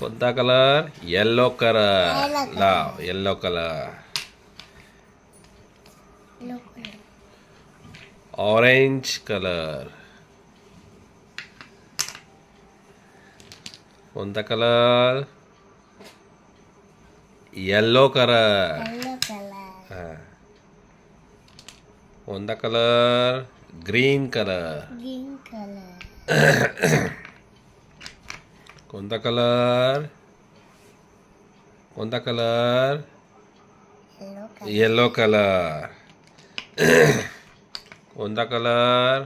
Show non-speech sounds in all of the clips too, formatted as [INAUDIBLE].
कोणता colour yellow colour लाओ yellow colour orange colour कोणता कलर येलो कलर कोणता colour green colour green colour कोणता कलर कोणता कलर येलो कलर कोणता कलर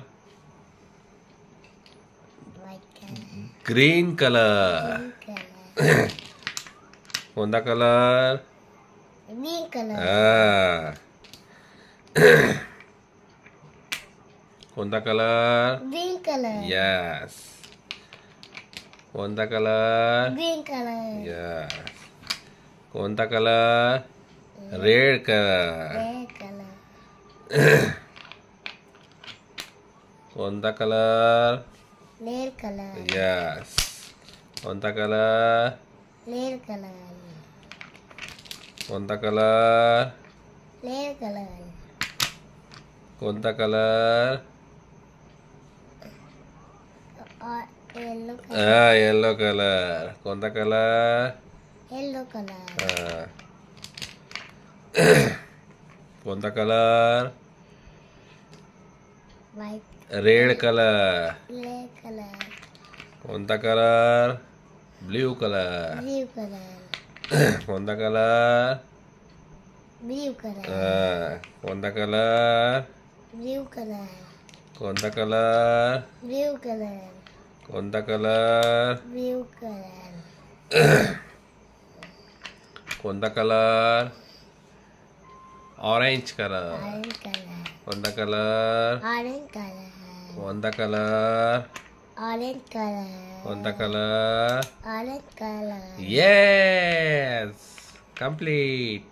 ग्रीन कलर कोणता कलर कोणता colour green colour yes Kuan ta Green color. Yeah. Kuan ta color? [COUGHS] Red, Red color. Red Red Yes. Kuan ta color? Red color. color? Red yellow colour ಕೊಂದ colour yellow colour ಕೊಂದ colour red colour ಕೊಂದ colour blue colour ಕೊಂದ colour ಕೊಂದ colour ಕೊಂದ colour कोणता colour blue colour कोणता colour orange colour कोणता colour orange colour कोणता कलर ऑरेंज कलर कोणता colour orange colour yes complete